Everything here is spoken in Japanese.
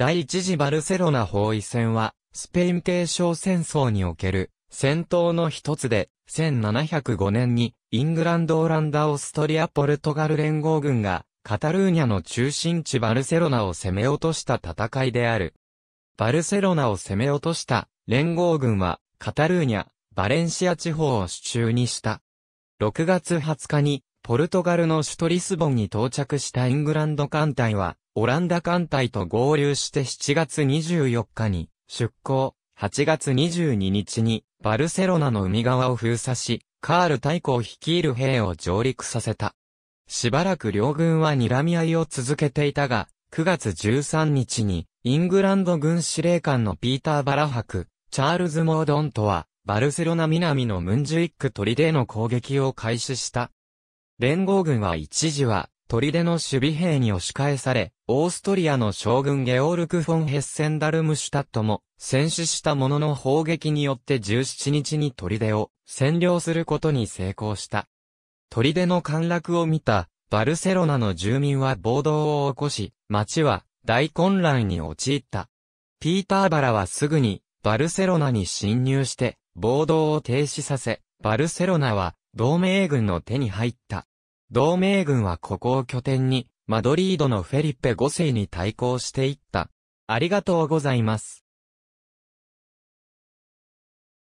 第一次バルセロナ包囲戦は、スペイン継承戦争における戦闘の一つで、1705年にイングランド・オランダ・オーストリア・ポルトガル連合軍がカタルーニャの中心地バルセロナを攻め落とした戦いである。バルセロナを攻め落とした連合軍はカタルーニャ、バレンシア地方を手中にした。6月20日にポルトガルの首都リスボンに到着したイングランド艦隊はオランダ艦隊と合流して7月24日に出港、8月22日にバルセロナの海側を封鎖し、カール大公率いる兵を上陸させた。しばらく両軍は睨み合いを続けていたが、9月13日に、イングランド軍司令官のピーター・バラ博、チャールズ・モードンとは、バルセロナ南のムンジュイック砦への攻撃を開始した。連合軍は一時は、砦の守備兵に押し返され、オーストリアの将軍ゲオルク・フォン・ヘッセンダルムシュタットも戦死したものの砲撃によって17日に砦を占領することに成功した。砦の陥落を見たバルセロナの住民は暴動を起こし、町は大混乱に陥った。ピーターバラはすぐにバルセロナに侵入して暴動を停止させ、バルセロナは同盟軍の手に入った。同盟軍はここを拠点に、マドリードのフェリッペ5世に対抗していった。ありがとうございます。